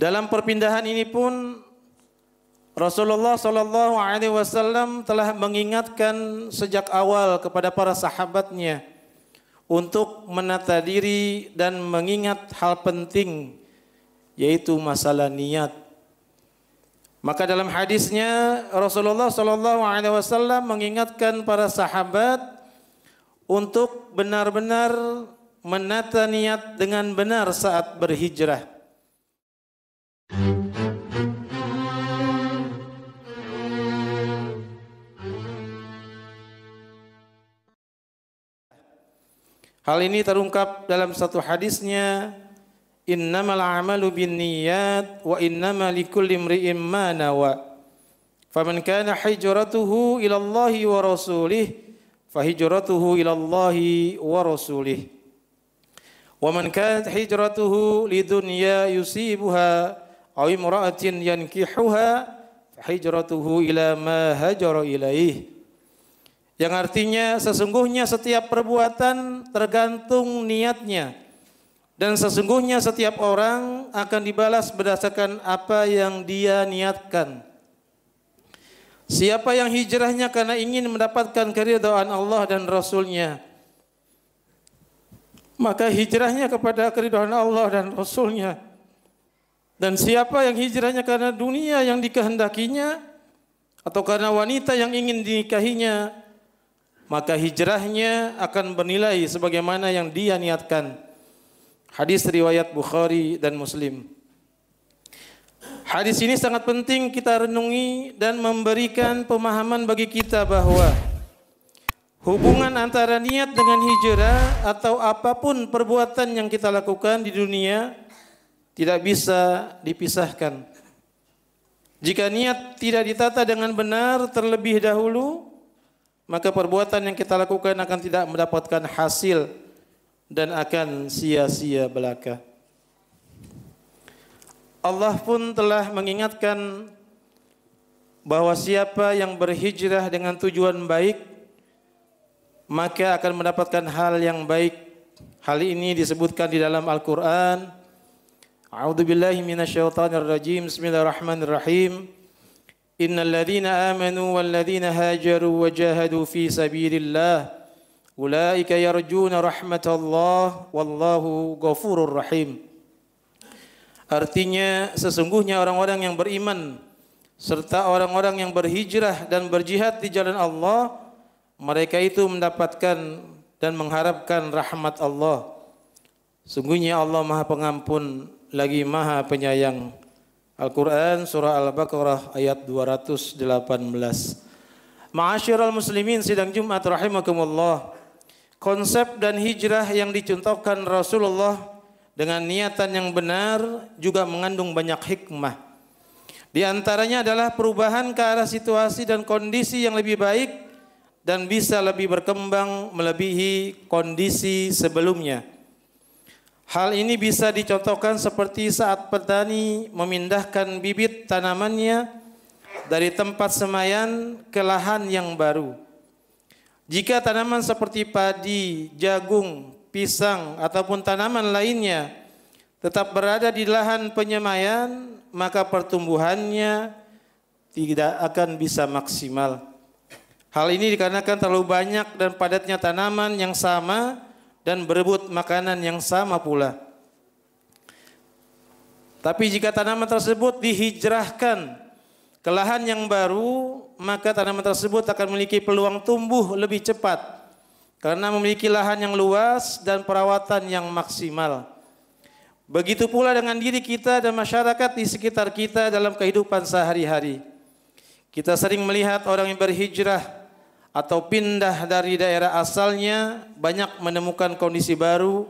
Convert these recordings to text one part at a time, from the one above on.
Dalam perpindahan ini pun Rasulullah Shallallahu Alaihi Wasallam telah mengingatkan sejak awal kepada para sahabatnya untuk menata diri dan mengingat hal penting yaitu masalah niat. Maka dalam hadisnya Rasulullah Shallallahu Alaihi Wasallam mengingatkan para sahabat untuk benar-benar menata niat dengan benar saat berhijrah. Hal ini terungkap dalam satu hadisnya innamal a'malu niyat wa innama likulli imri'in ma nawa faman kana hijratuhu ila Allah wa rasulih fahijratuhu ila Allah wa rasulih wa man kanat hijratuhu lidunya yusibuha muratin imra'atin yankihuha hijratuhu ila ma hajara ilaih yang artinya sesungguhnya setiap perbuatan tergantung niatnya dan sesungguhnya setiap orang akan dibalas berdasarkan apa yang dia niatkan siapa yang hijrahnya karena ingin mendapatkan keridhaan Allah dan Rasulnya maka hijrahnya kepada keridhaan Allah dan Rasulnya nya dan siapa yang hijrahnya karena dunia yang dikehendakinya atau karena wanita yang ingin dinikahinya, maka hijrahnya akan bernilai sebagaimana yang dia niatkan. Hadis riwayat Bukhari dan Muslim. Hadis ini sangat penting kita renungi dan memberikan pemahaman bagi kita bahwa hubungan antara niat dengan hijrah atau apapun perbuatan yang kita lakukan di dunia tidak bisa dipisahkan. Jika niat tidak ditata dengan benar terlebih dahulu, maka perbuatan yang kita lakukan akan tidak mendapatkan hasil dan akan sia-sia belaka. Allah pun telah mengingatkan bahwa siapa yang berhijrah dengan tujuan baik maka akan mendapatkan hal yang baik. Hal ini disebutkan di dalam Al-Qur'an أعوذ بالله من الشيطان الرجيم بسم الله الرحمن الرحيم إن الذين آمنوا والذين هاجروا وجاهدوا في سبيل الله أولئك يرجون رحمة Allah wallahu ghafurur rahim Artinya sesungguhnya orang-orang yang beriman serta orang-orang yang berhijrah dan berjihad di jalan Allah mereka itu mendapatkan dan mengharapkan rahmat Allah. Sungguhnya Allah Maha Pengampun lagi maha penyayang. Al-Quran Surah Al-Baqarah ayat 218. Ma'asyiral muslimin sidang Jumat rahimakumullah. Konsep dan hijrah yang dicontohkan Rasulullah dengan niatan yang benar juga mengandung banyak hikmah. Di antaranya adalah perubahan ke arah situasi dan kondisi yang lebih baik dan bisa lebih berkembang melebihi kondisi sebelumnya. Hal ini bisa dicontohkan seperti saat petani memindahkan bibit tanamannya dari tempat semayan ke lahan yang baru. Jika tanaman seperti padi, jagung, pisang, ataupun tanaman lainnya tetap berada di lahan penyemayan, maka pertumbuhannya tidak akan bisa maksimal. Hal ini dikarenakan terlalu banyak dan padatnya tanaman yang sama dan berebut makanan yang sama pula. Tapi jika tanaman tersebut dihijrahkan ke lahan yang baru, maka tanaman tersebut akan memiliki peluang tumbuh lebih cepat karena memiliki lahan yang luas dan perawatan yang maksimal. Begitu pula dengan diri kita dan masyarakat di sekitar kita dalam kehidupan sehari-hari. Kita sering melihat orang yang berhijrah atau pindah dari daerah asalnya banyak menemukan kondisi baru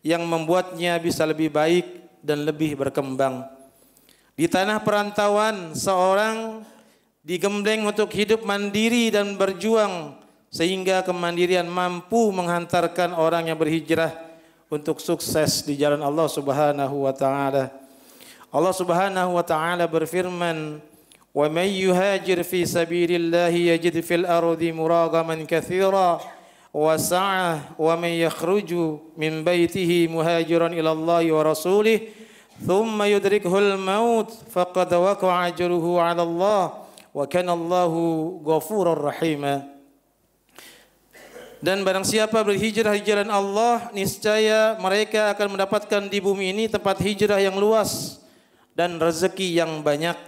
yang membuatnya bisa lebih baik dan lebih berkembang. Di tanah perantauan seorang digembleng untuk hidup mandiri dan berjuang sehingga kemandirian mampu menghantarkan orang yang berhijrah untuk sukses di jalan Allah Subhanahu wa taala. Allah Subhanahu wa taala berfirman, ومن يهاجر في سبيل الله يجد في الأرض مراغما كثيرا وسعة ومن يخرج من بيته مهاجرا إلى الله ورسوله ثم يدركه الموت فقد وقع أجره على الله وكان الله غفورا رحيما Dan barang siapa berhijrah di jalan Allah, niscaya mereka akan mendapatkan di bumi ini tempat hijrah yang luas dan rezeki yang banyak.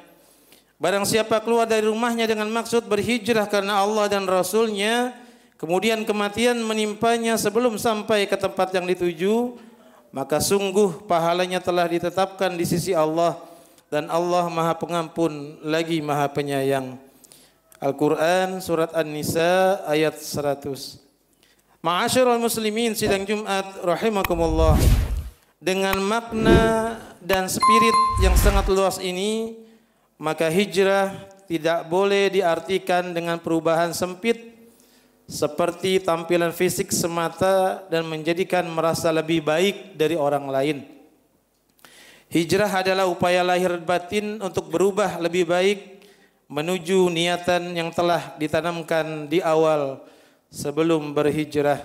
Barang siapa keluar dari rumahnya dengan maksud berhijrah karena Allah dan Rasulnya, kemudian kematian menimpanya sebelum sampai ke tempat yang dituju, maka sungguh pahalanya telah ditetapkan di sisi Allah dan Allah Maha Pengampun lagi Maha Penyayang. Al-Quran Surat An-Nisa ayat 100. Ma'asyiral muslimin sidang Jumat rahimakumullah. Dengan makna dan spirit yang sangat luas ini, maka hijrah tidak boleh diartikan dengan perubahan sempit seperti tampilan fisik semata dan menjadikan merasa lebih baik dari orang lain. Hijrah adalah upaya lahir batin untuk berubah lebih baik menuju niatan yang telah ditanamkan di awal sebelum berhijrah.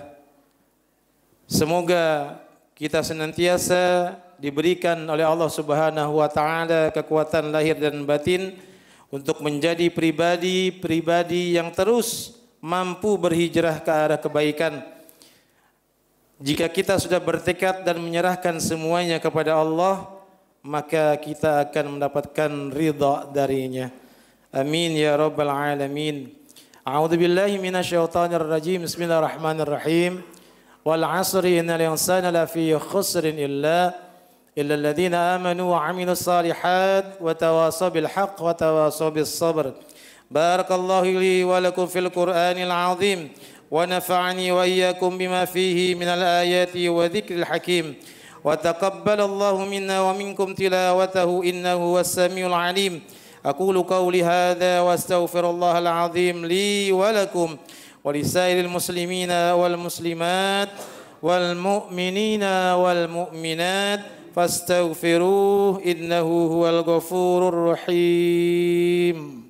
Semoga kita senantiasa diberikan oleh Allah Subhanahu wa taala kekuatan lahir dan batin untuk menjadi pribadi-pribadi yang terus mampu berhijrah ke arah kebaikan. Jika kita sudah bertekad dan menyerahkan semuanya kepada Allah, maka kita akan mendapatkan ridha darinya. Amin ya rabbal alamin. A'udzu billahi minasyaitonir rajim. Bismillahirrahmanirrahim. Wal 'asri innal insana إلا الذين آمنوا وعملوا الصالحات وتواصوا بالحق وتواصوا بالصبر بارك الله لي ولكم في القرآن العظيم ونفعني وإياكم بما فيه من الآيات وذكر الحكيم وتقبل الله منا ومنكم تلاوته إنه هو السميع العليم أقول قولي هذا وأستغفر الله العظيم لي ولكم ولسائر المسلمين والمسلمات والمؤمنين والمؤمنات firu innahu huwal ghafurur rahim